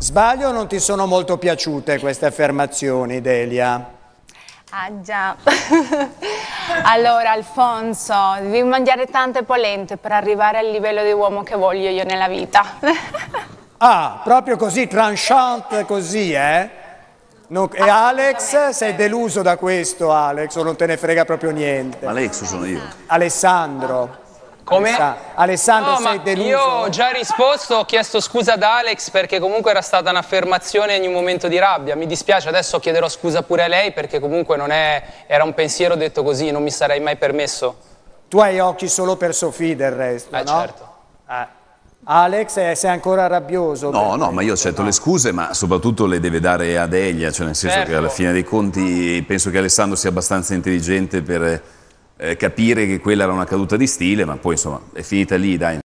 Sbaglio o non ti sono molto piaciute queste affermazioni, Delia? Ah già, allora Alfonso, devi mangiare tante polente per arrivare al livello di uomo che voglio io nella vita. ah, proprio così, tranchant così, eh? Non... e Alex, sei deluso da questo Alex o non te ne frega proprio niente? Alex sono io. Alessandro. Come? Alessandro, no, sei deluso? Io ho già risposto, ho chiesto scusa ad Alex perché comunque era stata un'affermazione in un momento di rabbia. Mi dispiace, adesso chiederò scusa pure a lei perché comunque non è, era un pensiero detto così, non mi sarei mai permesso. Tu hai occhi solo per Sofì del resto, eh, no? certo. Eh. Alex, eh, sei ancora rabbioso? No, no, ma io accetto no. le scuse, ma soprattutto le deve dare a Delia, cioè nel senso certo. che alla certo. fine dei conti penso che Alessandro sia abbastanza intelligente per eh, capire che quella era una caduta di stile, ma poi insomma è finita lì, dai.